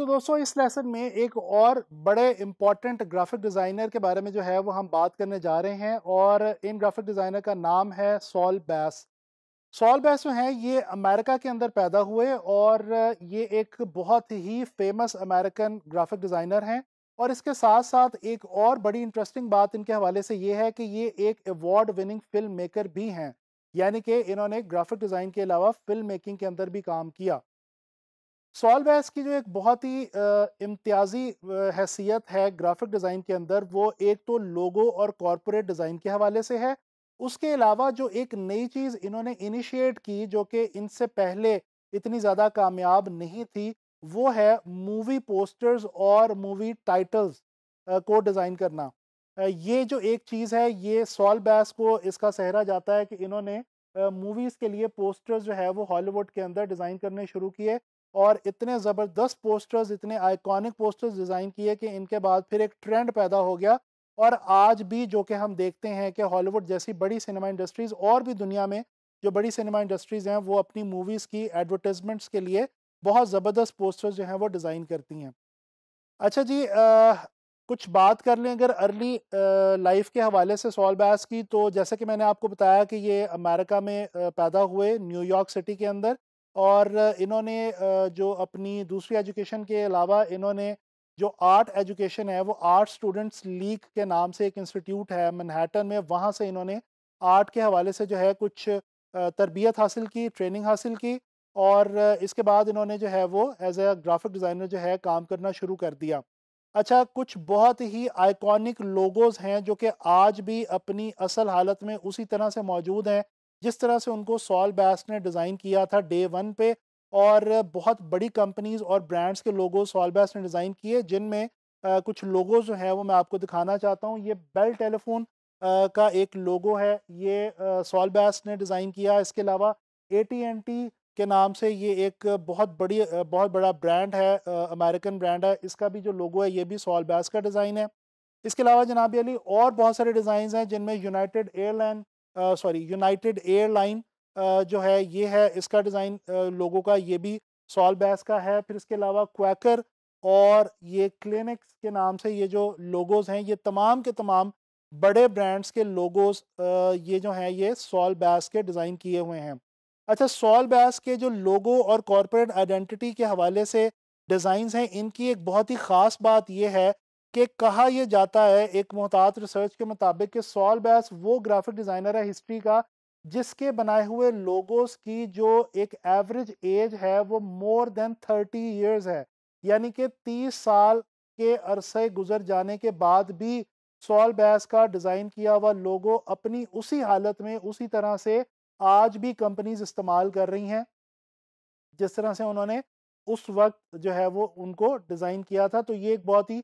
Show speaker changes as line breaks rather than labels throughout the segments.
तो दोस्तों इस लेसन में एक और बड़े इम्पॉर्टेंट ग्राफिक डिज़ाइनर के बारे में जो है वो हम बात करने जा रहे हैं और इन ग्राफिक डिज़ाइनर का नाम है सॉल बैस सॉल बैस जो हैं ये अमेरिका के अंदर पैदा हुए और ये एक बहुत ही फेमस अमेरिकन ग्राफिक डिज़ाइनर हैं और इसके साथ साथ एक और बड़ी इंटरेस्टिंग बात इनके हवाले से ये है कि ये एक अवॉर्ड विनिंग फिल्म मेकर भी हैं यानी कि इन्होंने ग्राफिक डिज़ाइन के अलावा फिल्म मेकिंग के अंदर भी काम किया सॉल बैस की जो एक बहुत ही इम्तियाजी हैसियत है ग्राफिक डिज़ाइन के अंदर वो एक तो लोगो और कॉरपोरेट डिज़ाइन के हवाले से है उसके अलावा जो एक नई चीज़ इन्होंने इनिशिएट की जो कि इनसे पहले इतनी ज़्यादा कामयाब नहीं थी वो है मूवी पोस्टर्स और मूवी टाइटल्स को डिज़ाइन करना ये जो एक चीज़ है ये सॉल बैस को इसका सहरा जाता है कि इन्होंने मूवीज़ के लिए पोस्टर्स जो है वो हॉलीवुड के अंदर डिज़ाइन करने शुरू किए और इतने ज़बरदस्त पोस्टर्स इतने आइकॉनिक पोस्टर्स डिज़ाइन किए कि इनके बाद फिर एक ट्रेंड पैदा हो गया और आज भी जो कि हम देखते हैं कि हॉलीवुड जैसी बड़ी सिनेमा इंडस्ट्रीज़ और भी दुनिया में जो बड़ी सिनेमा इंडस्ट्रीज़ हैं वो अपनी मूवीज़ की एडवर्टिजमेंट्स के लिए बहुत ज़बरदस्त पोस्टर्स जो हैं वो डिज़ाइन करती हैं अच्छा जी आ, कुछ बात कर लें अगर अर्ली लाइफ के हवाले से सॉल बैस की तो जैसे कि मैंने आपको बताया कि ये अमेरिका में पैदा हुए न्यूयॉर्क सिटी के अंदर और इन्होंने जो अपनी दूसरी एजुकेशन के अलावा इन्होंने जो आर्ट एजुकेशन है वो आर्ट स्टूडेंट्स लीग के नाम से एक इंस्टीट्यूट है मनहटन में वहाँ से इन्होंने आर्ट के हवाले से जो है कुछ तरबियत हासिल की ट्रेनिंग हासिल की और इसके बाद इन्होंने जो है वो एज ए ग्राफिक डिज़ाइनर जो है काम करना शुरू कर दिया अच्छा कुछ बहुत ही आइकॉनिक लोगोज हैं जो कि आज भी अपनी असल हालत में उसी तरह से मौजूद हैं जिस तरह से उनको सॉल बैस ने डिज़ाइन किया था डे वन पे और बहुत बड़ी कंपनीज और ब्रांड्स के लोगो सॉल बैस ने डिज़ाइन किए जिनमें कुछ लोगो जो हैं वो मैं आपको दिखाना चाहता हूँ ये बेल टेलीफोन का एक लोगो है ये सॉल बैस ने डिज़ाइन किया इसके अलावा ए टी के नाम से ये एक बहुत बड़ी बहुत बड़ा ब्रांड है अमेरिकन ब्रांड है इसका भी जो लोगो है ये भी सॉल बैस का डिज़ाइन है इसके अलावा जनाब अली और बहुत सारे डिज़ाइन हैं जिनमें United Airline sorry United Airline जो है ये है इसका डिज़ाइन लोगों का ये भी सॉल बैस का है फिर इसके अलावा क्वैकर और ये क्लिनिक्स के नाम से ये जो लोगोज़ हैं ये तमाम के तमाम बड़े ब्रांड्स के लोगोज़ ये जो हैं ये सॉल बैस के डिज़ाइन किए हुए हैं अच्छा सॉल बैस के जो लोगो और कॉरपोरेट आइडेंटिटी के हवाले से डिज़ाइन हैं इनकी एक बहुत ही ख़ास बात यह है कि कहा यह जाता है एक मोहतात रिसर्च के मुताबिक कि सॉल बैस वो ग्राफिक डिज़ाइनर है हिस्ट्री का जिसके बनाए हुए लोगोस की जो एक एवरेज एज है वो मोर देन थर्टी ईयर्स है यानी कि तीस साल के अरसे गुजर जाने के बाद भी सॉल बैस का डिज़ाइन किया हुआ लोगो अपनी उसी हालत में उसी तरह से आज भी कंपनीज इस्तेमाल कर रही हैं जिस तरह से उन्होंने उस वक्त जो है वो उनको डिज़ाइन किया था तो ये एक बहुत ही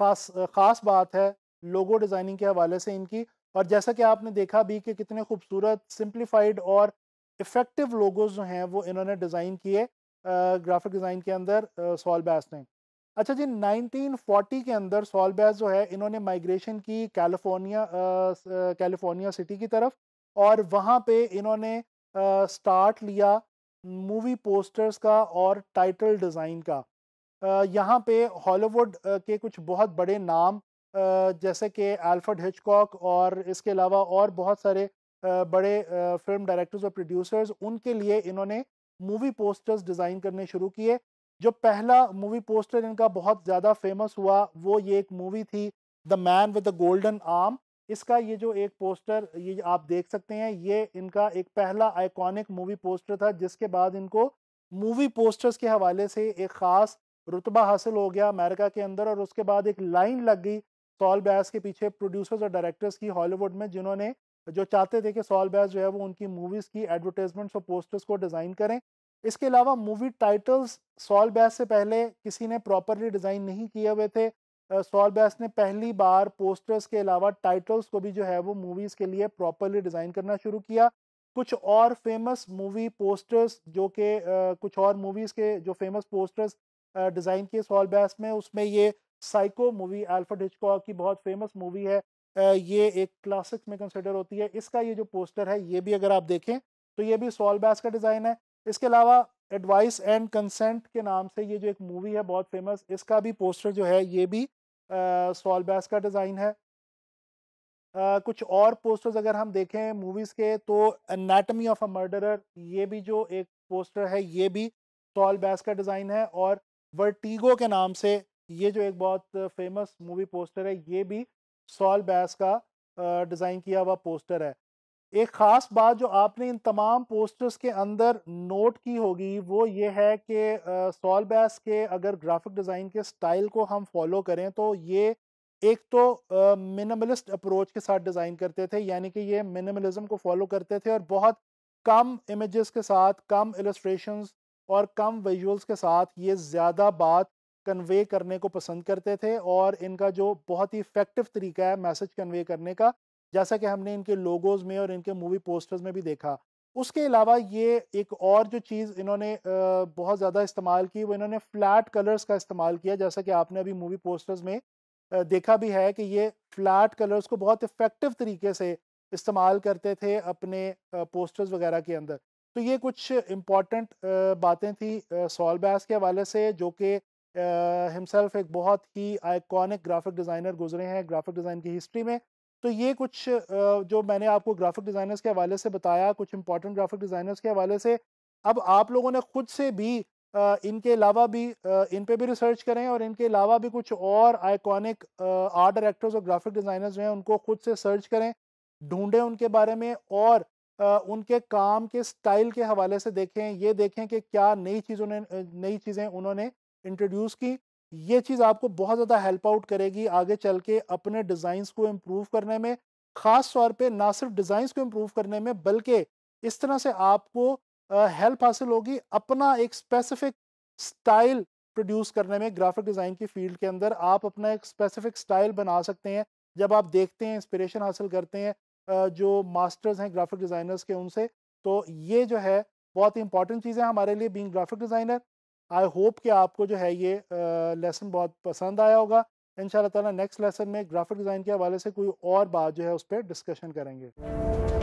खास ख़ास बात है लोगो डिज़ाइनिंग के हवाले से इनकी और जैसा कि आपने देखा भी कि कितने खूबसूरत सिंप्लीफाइड और इफ़ेक्टिव लोगोज जो हैं वो इन्होंने डिज़ाइन किए ग्राफिक डिज़ाइन के अंदर सॉल बैस ने अच्छा जी 1940 के अंदर सॉल बैस जो है इन्होंने माइग्रेशन की कैलिफोर्निया कैलिफोर्निया सिटी की तरफ और वहाँ पे इन्होंने स्टार्ट लिया मूवी पोस्टर्स का और टाइटल डिज़ाइन का यहाँ पे हॉलीवुड के कुछ बहुत बड़े नाम जैसे कि एल्फर्ड हिचकॉक और इसके अलावा और बहुत सारे बड़े फिल्म डायरेक्टर्स और प्रोड्यूसर्स उनके लिए इन्होंने मूवी पोस्टर्स डिज़ाइन करने शुरू किए जो पहला मूवी पोस्टर इनका बहुत ज़्यादा फेमस हुआ वो ये एक मूवी थी the man with the golden arm इसका ये जो एक पोस्टर ये आप देख सकते हैं ये इनका एक पहला आइकॉनिक मूवी पोस्टर था जिसके बाद इनको मूवी पोस्टर्स के हवाले से एक ख़ास रुतबा हासिल हो गया अमेरिका के अंदर और उसके बाद एक लाइन लग गई सॉल बैस के पीछे प्रोड्यूसर्स और डायरेक्टर्स की हॉलीवुड में जिन्होंने जो चाहते थे कि सॉल बैस जो है वो उनकी मूवीज़ की एडवर्टाइजमेंट्स और पोस्टर्स को डिज़ाइन करें इसके अलावा मूवी टाइटल्स सॉल बैस से पहले किसी ने प्रॉपरली डिज़ाइन नहीं किए हुए थे सॉल बैस ने पहली बार पोस्टर्स के अलावा टाइटल्स को भी जो है वो मूवीज़ के लिए प्रॉपरली डिज़ाइन करना शुरू किया कुछ और फेमस मूवी पोस्टर्स जो कि कुछ और मूवीज़ के जो फेमस पोस्टर्स डिज़ाइन की सॉल बैस में उसमें ये साइको मूवी एल्फर्ड हिचकॉक की बहुत फेमस मूवी है ये एक क्लासिक में कंसिडर होती है इसका ये जो पोस्टर है ये भी अगर आप देखें तो ये भी सॉल बैस का डिज़ाइन है इसके अलावा एडवाइस एंड कंसेंट के नाम से ये जो एक मूवी है बहुत फेमस इसका भी पोस्टर जो है ये भी सॉल बैस का डिज़ाइन है Uh, कुछ और पोस्टर्स अगर हम देखें मूवीज़ के तो एनाटमी ऑफ अ मर्डरर ये भी जो एक पोस्टर है ये भी सॉल बैस का डिज़ाइन है और वर्टिगो के नाम से ये जो एक बहुत फेमस मूवी पोस्टर है ये भी सॉल बैस का डिज़ाइन किया हुआ पोस्टर है एक ख़ास बात जो आपने इन तमाम पोस्टर्स के अंदर नोट की होगी वो ये है कि सॉल बैस के अगर ग्राफिक डिज़ाइन के स्टाइल को हम फॉलो करें तो ये एक तो मिनिमलिस्ट अप्रोच के साथ डिज़ाइन करते थे यानी कि ये मिनिमलिज्म को फॉलो करते थे और बहुत कम इमेजेस के साथ कम इलस्ट्रेशंस और कम विजुअल्स के साथ ये ज़्यादा बात कन्वे करने को पसंद करते थे और इनका जो बहुत ही इफ़ेक्टिव तरीका है मैसेज कन्वे करने का जैसा कि हमने इनके लोगोज़ में और इनके मूवी पोस्टर्स में भी देखा उसके अलावा ये एक और जो चीज़ इन्होंने बहुत ज़्यादा इस्तेमाल की वो इन्होंने फ्लैट कलर्स का इस्तेमाल किया जैसा कि आपने अभी मूवी पोस्टर्स में देखा भी है कि ये फ्लैट कलर्स को बहुत इफ़ेक्टिव तरीके से इस्तेमाल करते थे अपने पोस्टर्स वगैरह के अंदर तो ये कुछ इम्पॉर्टेंट बातें थी बैस के हवाले से जो कि हिमसेल्फ एक बहुत ही आइकॉनिक ग्राफिक डिज़ाइनर गुजरे हैं ग्राफिक डिज़ाइन की हिस्ट्री में तो ये कुछ जो मैंने आपको ग्राफिक डिज़ाइनर्स के हवाले से बताया कुछ इंपॉर्टेंट ग्राफिक डिज़ाइनर्स के हवाले से अब आप लोगों ने खुद से भी इनके अलावा भी इन पर भी रिसर्च करें और इनके अलावा भी कुछ और आइकॉनिक आर्ट डायरेक्टर्स और ग्राफिक डिज़ाइनर्स जो हैं उनको खुद से सर्च करें ढूंढें उनके बारे में और उनके काम के स्टाइल के हवाले से देखें ये देखें कि क्या नई चीज़ों ने नई चीज़ें उन्होंने इंट्रोड्यूस की ये चीज़ आपको बहुत ज़्यादा हेल्प आउट करेगी आगे चल के अपने डिज़ाइंस को इम्प्रूव करने में ख़ास तौर पे ना सिर्फ डिज़ाइंस को इम्प्रूव करने में बल्कि इस तरह से आपको हेल्प हासिल होगी अपना एक स्पेसिफिक स्टाइल प्रोड्यूस करने में ग्राफिक डिज़ाइन की फील्ड के अंदर आप अपना एक स्पेसिफिक स्टाइल बना सकते हैं जब आप देखते हैं इंस्पिरेशन हासिल करते हैं जो मास्टर्स हैं ग्राफिक डिज़ाइनर्स के उनसे तो ये जो है बहुत ही इंपॉर्टेंट चीज़ है हमारे लिए being graphic designer I hope कि आपको जो है ये लेसन बहुत पसंद आया होगा इन ताला नेक्स्ट लेसन में ग्राफिक डिज़ाइन के हवाले से कोई और बात जो है उस पर डिस्कशन करेंगे